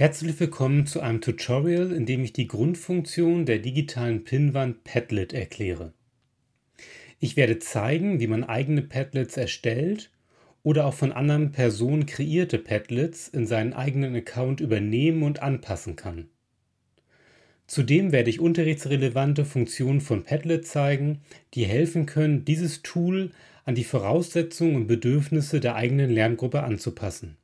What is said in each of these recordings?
Herzlich willkommen zu einem Tutorial, in dem ich die Grundfunktion der digitalen Pinwand Padlet erkläre. Ich werde zeigen, wie man eigene Padlets erstellt oder auch von anderen Personen kreierte Padlets in seinen eigenen Account übernehmen und anpassen kann. Zudem werde ich unterrichtsrelevante Funktionen von Padlet zeigen, die helfen können, dieses Tool an die Voraussetzungen und Bedürfnisse der eigenen Lerngruppe anzupassen.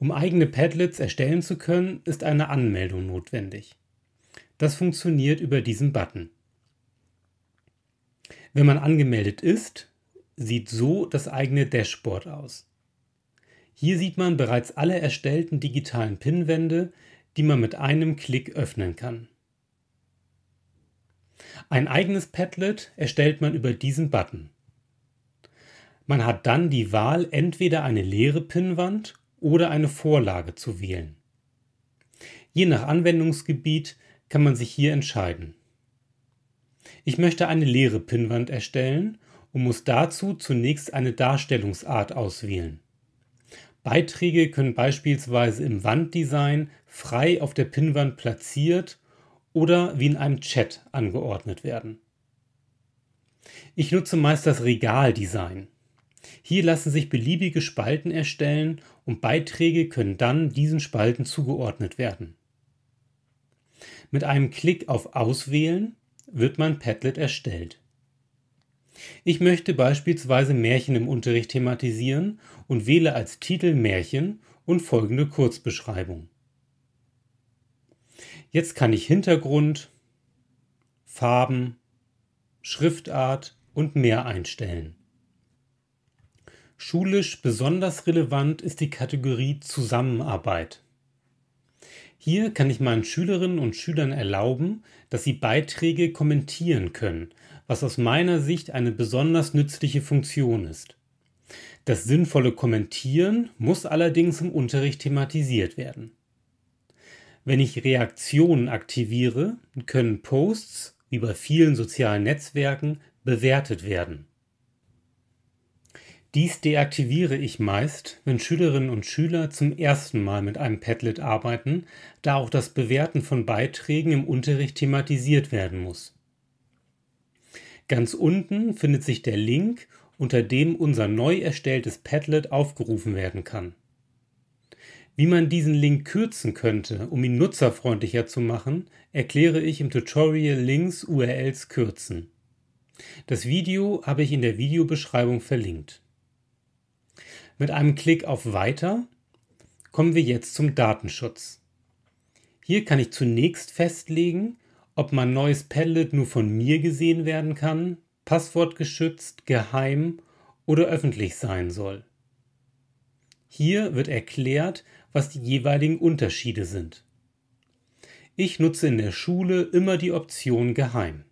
Um eigene Padlets erstellen zu können, ist eine Anmeldung notwendig. Das funktioniert über diesen Button. Wenn man angemeldet ist, sieht so das eigene Dashboard aus. Hier sieht man bereits alle erstellten digitalen Pinwände, die man mit einem Klick öffnen kann. Ein eigenes Padlet erstellt man über diesen Button. Man hat dann die Wahl, entweder eine leere Pinwand oder eine Vorlage zu wählen. Je nach Anwendungsgebiet kann man sich hier entscheiden. Ich möchte eine leere Pinnwand erstellen und muss dazu zunächst eine Darstellungsart auswählen. Beiträge können beispielsweise im Wanddesign frei auf der Pinnwand platziert oder wie in einem Chat angeordnet werden. Ich nutze meist das Regaldesign. Hier lassen sich beliebige Spalten erstellen und Beiträge können dann diesen Spalten zugeordnet werden. Mit einem Klick auf Auswählen wird mein Padlet erstellt. Ich möchte beispielsweise Märchen im Unterricht thematisieren und wähle als Titel Märchen und folgende Kurzbeschreibung. Jetzt kann ich Hintergrund, Farben, Schriftart und mehr einstellen. Schulisch besonders relevant ist die Kategorie Zusammenarbeit. Hier kann ich meinen Schülerinnen und Schülern erlauben, dass sie Beiträge kommentieren können, was aus meiner Sicht eine besonders nützliche Funktion ist. Das sinnvolle Kommentieren muss allerdings im Unterricht thematisiert werden. Wenn ich Reaktionen aktiviere, können Posts, wie bei vielen sozialen Netzwerken, bewertet werden. Dies deaktiviere ich meist, wenn Schülerinnen und Schüler zum ersten Mal mit einem Padlet arbeiten, da auch das Bewerten von Beiträgen im Unterricht thematisiert werden muss. Ganz unten findet sich der Link, unter dem unser neu erstelltes Padlet aufgerufen werden kann. Wie man diesen Link kürzen könnte, um ihn nutzerfreundlicher zu machen, erkläre ich im Tutorial Links URLs kürzen. Das Video habe ich in der Videobeschreibung verlinkt. Mit einem Klick auf Weiter kommen wir jetzt zum Datenschutz. Hier kann ich zunächst festlegen, ob mein neues Padlet nur von mir gesehen werden kann, passwortgeschützt, geheim oder öffentlich sein soll. Hier wird erklärt, was die jeweiligen Unterschiede sind. Ich nutze in der Schule immer die Option Geheim.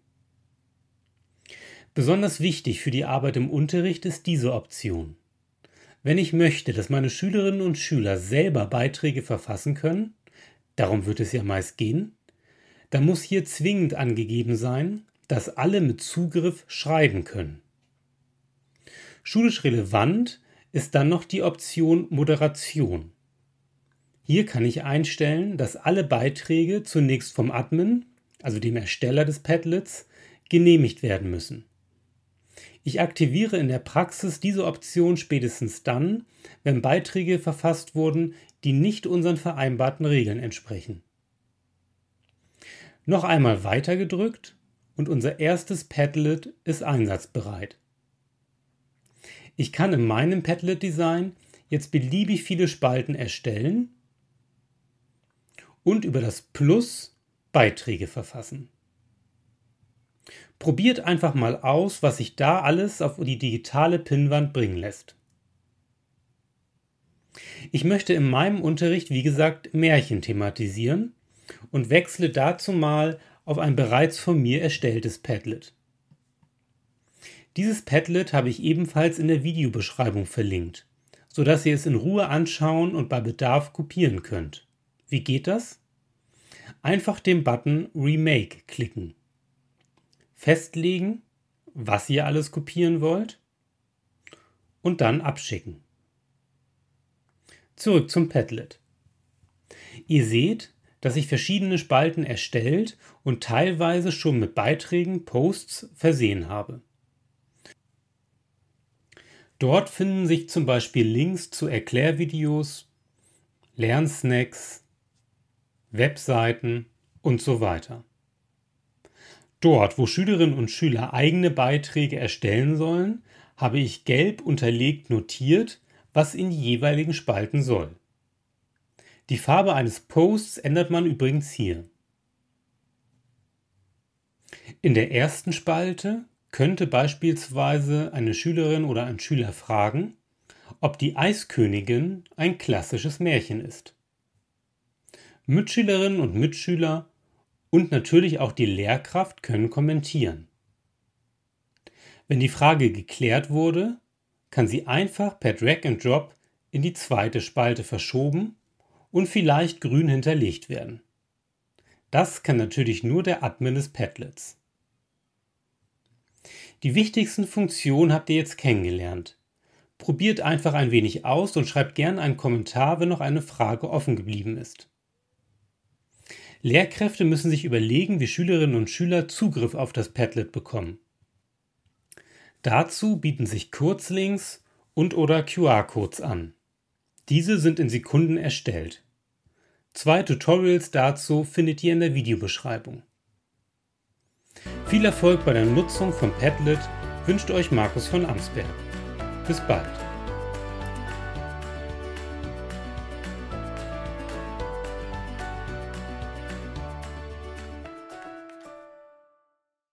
Besonders wichtig für die Arbeit im Unterricht ist diese Option. Wenn ich möchte, dass meine Schülerinnen und Schüler selber Beiträge verfassen können, darum wird es ja meist gehen, dann muss hier zwingend angegeben sein, dass alle mit Zugriff schreiben können. Schulisch relevant ist dann noch die Option Moderation. Hier kann ich einstellen, dass alle Beiträge zunächst vom Admin, also dem Ersteller des Padlets, genehmigt werden müssen. Ich aktiviere in der Praxis diese Option spätestens dann, wenn Beiträge verfasst wurden, die nicht unseren vereinbarten Regeln entsprechen. Noch einmal weitergedrückt und unser erstes Padlet ist einsatzbereit. Ich kann in meinem Padlet-Design jetzt beliebig viele Spalten erstellen und über das Plus Beiträge verfassen. Probiert einfach mal aus, was sich da alles auf die digitale Pinnwand bringen lässt. Ich möchte in meinem Unterricht, wie gesagt, Märchen thematisieren und wechsle dazu mal auf ein bereits von mir erstelltes Padlet. Dieses Padlet habe ich ebenfalls in der Videobeschreibung verlinkt, sodass ihr es in Ruhe anschauen und bei Bedarf kopieren könnt. Wie geht das? Einfach den Button Remake klicken festlegen, was ihr alles kopieren wollt und dann abschicken. Zurück zum Padlet. Ihr seht, dass ich verschiedene Spalten erstellt und teilweise schon mit Beiträgen, Posts versehen habe. Dort finden sich zum Beispiel Links zu Erklärvideos, Lernsnacks, Webseiten und so weiter. Dort, wo Schülerinnen und Schüler eigene Beiträge erstellen sollen, habe ich gelb unterlegt notiert, was in die jeweiligen Spalten soll. Die Farbe eines Posts ändert man übrigens hier. In der ersten Spalte könnte beispielsweise eine Schülerin oder ein Schüler fragen, ob die Eiskönigin ein klassisches Märchen ist. Mitschülerinnen und Mitschüler und natürlich auch die Lehrkraft können kommentieren. Wenn die Frage geklärt wurde, kann sie einfach per Drag and Drop in die zweite Spalte verschoben und vielleicht grün hinterlegt werden. Das kann natürlich nur der Admin des Padlets. Die wichtigsten Funktionen habt ihr jetzt kennengelernt. Probiert einfach ein wenig aus und schreibt gern einen Kommentar, wenn noch eine Frage offen geblieben ist. Lehrkräfte müssen sich überlegen, wie Schülerinnen und Schüler Zugriff auf das Padlet bekommen. Dazu bieten sich Kurzlinks und/oder QR-Codes an. Diese sind in Sekunden erstellt. Zwei Tutorials dazu findet ihr in der Videobeschreibung. Viel Erfolg bei der Nutzung von Padlet wünscht euch Markus von Amsberg. Bis bald.